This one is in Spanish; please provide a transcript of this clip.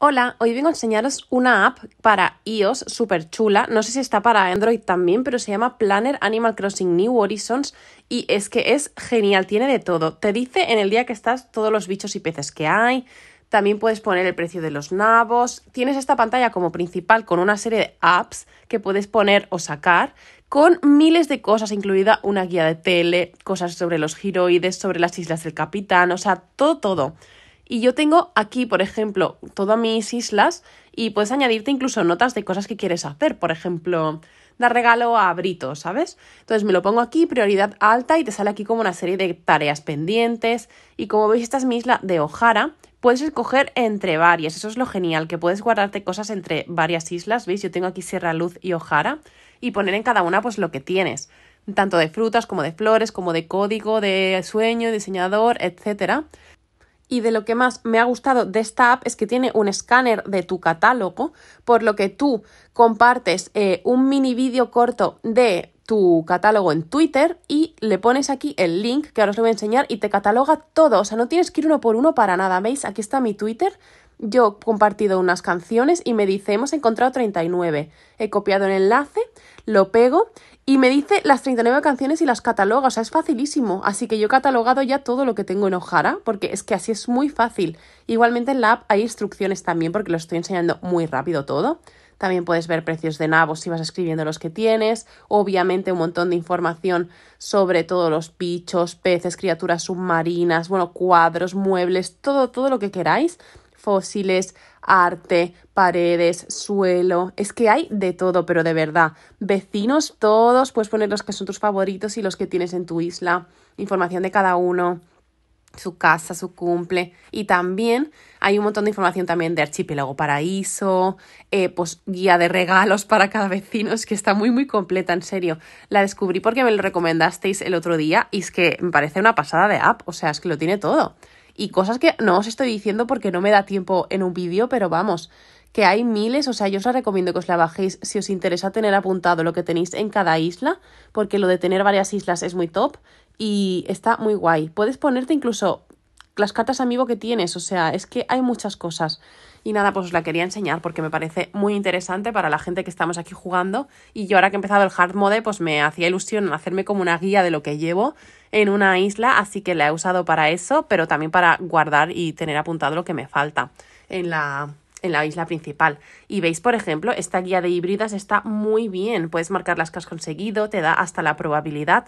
Hola, hoy vengo a enseñaros una app para iOS súper chula, no sé si está para Android también, pero se llama Planner Animal Crossing New Horizons y es que es genial, tiene de todo. Te dice en el día que estás todos los bichos y peces que hay, también puedes poner el precio de los nabos, tienes esta pantalla como principal con una serie de apps que puedes poner o sacar con miles de cosas, incluida una guía de tele, cosas sobre los giroides, sobre las islas del capitán, o sea, todo, todo. Y yo tengo aquí, por ejemplo, todas mis islas y puedes añadirte incluso notas de cosas que quieres hacer. Por ejemplo, dar regalo a Brito, ¿sabes? Entonces me lo pongo aquí, prioridad alta, y te sale aquí como una serie de tareas pendientes. Y como veis, esta es mi isla de Ojara. Puedes escoger entre varias, eso es lo genial, que puedes guardarte cosas entre varias islas, ¿veis? Yo tengo aquí Sierra Luz y Ojara, y poner en cada una pues lo que tienes, tanto de frutas como de flores, como de código, de sueño, diseñador, etcétera y de lo que más me ha gustado de esta app es que tiene un escáner de tu catálogo, por lo que tú compartes eh, un mini vídeo corto de tu catálogo en Twitter y le pones aquí el link que ahora os lo voy a enseñar y te cataloga todo, o sea, no tienes que ir uno por uno para nada, ¿veis? Aquí está mi Twitter yo he compartido unas canciones y me dice, hemos encontrado 39. He copiado el enlace, lo pego y me dice las 39 canciones y las cataloga. O sea, es facilísimo. Así que yo he catalogado ya todo lo que tengo en Ojara, porque es que así es muy fácil. Igualmente en la app hay instrucciones también, porque lo estoy enseñando muy rápido todo. También puedes ver precios de nabos si vas escribiendo los que tienes. Obviamente un montón de información sobre todos los bichos, peces, criaturas submarinas, bueno, cuadros, muebles, todo, todo lo que queráis fósiles, arte, paredes, suelo. Es que hay de todo, pero de verdad. Vecinos todos, puedes poner los que son tus favoritos y los que tienes en tu isla. Información de cada uno su casa, su cumple. Y también hay un montón de información también de Archipiélago Paraíso, eh, pues guía de regalos para cada vecino, es que está muy, muy completa, en serio. La descubrí porque me lo recomendasteis el otro día y es que me parece una pasada de app, o sea, es que lo tiene todo y cosas que no os estoy diciendo porque no me da tiempo en un vídeo, pero vamos, que hay miles, o sea, yo os la recomiendo que os la bajéis si os interesa tener apuntado lo que tenéis en cada isla, porque lo de tener varias islas es muy top y está muy guay. Puedes ponerte incluso las cartas amigo que tienes, o sea, es que hay muchas cosas. Y nada, pues os la quería enseñar porque me parece muy interesante para la gente que estamos aquí jugando. Y yo ahora que he empezado el hard mode, pues me hacía ilusión hacerme como una guía de lo que llevo en una isla, así que la he usado para eso, pero también para guardar y tener apuntado lo que me falta en la, en la isla principal. Y veis, por ejemplo, esta guía de híbridas está muy bien. Puedes marcar las que has conseguido, te da hasta la probabilidad